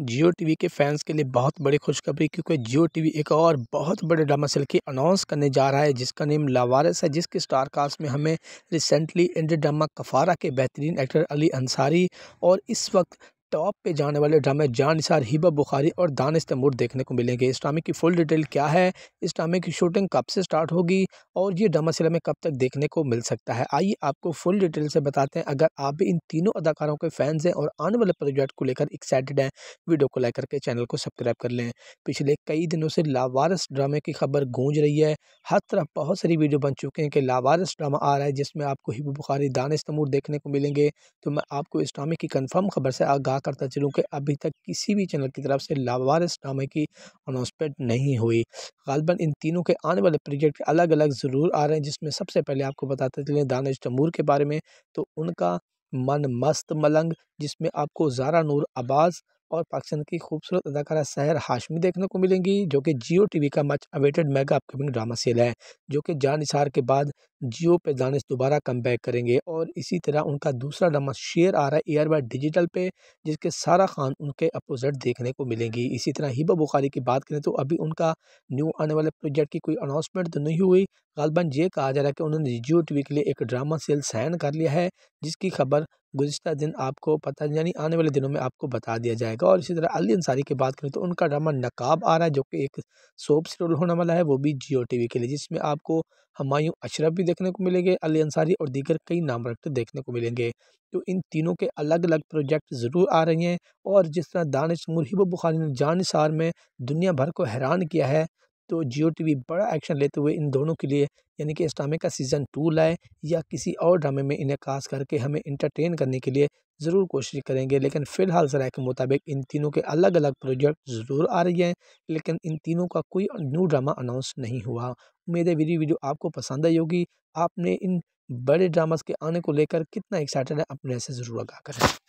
जियो TV के fans के लिए बहुत बड़ी खुशखबरी क्योंकि जियो टीवी एक और बहुत बड़े ड्रामा सीरियल की अनाउंस करने जा रहा है जिसका नेम लावारिस है जिसके स्टार कास्ट में हमें रिसेंटली इंडिया ड्रामा कफारा के बेहतरीन एक्टर अली अंसारी और इस वक्त टॉप पे जाने वाले ड्रामे जानसार हिबा बुखारी और दानिश तैमूर देखने को मिलेंगे इस ड्रामे की फुल डिटेल क्या है इस ड्रामे की शूटिंग कब से स्टार्ट होगी और ये ड्रामा सिला में कब तक देखने को मिल सकता है आइए आपको फुल डिटेल से बताते हैं अगर आप भी इन तीनों अदाकारों के फैंस हैं और आने वाले प्रोजेक्ट को लेकर एक्साइटेड हैं वीडियो को लाइक करके चैनल को सब्सक्राइब कर लें पिछले कई दिनों से लावारस ड्रामे की खबर गूंज रही है हर तरफ बहुत सारी वीडियो बन चुके हैं कि लावारस ड्रामा आ रहा है जिसमें आपको हिबा बुखारी दानिश तमूर देखने को मिलेंगे तो मैं आपको इस ड्रामे की कन्फर्म खबर से आगाह करता चलूँ कि अभी तक किसी भी चैनल की तरफ से लावारिस ड्रामे की अनाउंसमेंट नहीं हुई गालबा इन तीनों के आने वाले प्रोजेक्ट अलग अलग ज़रूर आ रहे हैं जिसमें सबसे पहले आपको बताते चलें दानिश तमूर के बारे में तो उनका मन मस्त मलंग जिसमें आपको जारा नूर आबाज़ और पाकिस्तान की खूबसूरत अदाकारा सहर हाशमी देखने को मिलेंगी जो कि जियो टीवी का much awaited mega upcoming drama serial है जो कि जान के बाद जियो पे दानिस दोबारा कम बैक करेंगे और इसी तरह उनका दूसरा ड्रामा शेयर आ रहा है एयर बाय डिजिटल पे जिसके सारा खान उनके अपोजिट देखने को मिलेंगी इसी तरह हिबा बुखारी की बात करें तो अभी उनका न्यू आने वाले प्रोजेक्ट की कोई अनाउंसमेंट तो नहीं हुई गलबन ये कहा जा रहा है कि उन्होंने जियो टी के लिए एक ड्रामा सेल साइन कर लिया है जिसकी खबर गुजशत दिन आपको पता यानी आने वाले दिनों में आपको बता दिया जाएगा और इसी तरह अली अंसारी की बात करें तो उनका ड्रामा नकाब आ रहा है जो कि एक सोप सीरियल होने वाला है वो भी जियो टी के लिए जिसमें आपको हमायूं अशरफ भी देखने को मिलेंगे अली अंसारी और दीगर कई नाम रखते देखने को मिलेंगे तो इन तीनों के अलग अलग प्रोजेक्ट ज़रूर आ रहे हैं और जिस तरह दानिश मुरहिब बुखारी ने जान में दुनिया भर को हैरान किया है तो जियो टी वी बड़ा एक्शन लेते हुए इन दोनों के लिए यानी कि इस ड्रामे का सीज़न टू लाए या किसी और ड्रामे में इन्हें कास्ट करके हमें इंटरटेन करने के लिए ज़रूर कोशिश करेंगे लेकिन फ़िलहाल ज़रा के मुताबिक इन तीनों के अलग अलग प्रोजेक्ट ज़रूर आ रही हैं लेकिन इन तीनों का कोई न्यू ड्रामा अनाउंस नहीं हुआ उम्मीद है मेरी वीडियो आपको पसंद आई होगी आपने इन बड़े ड्रामास के आने को लेकर कितना एक्साइटेड है अपने से ज़रूर आगा करें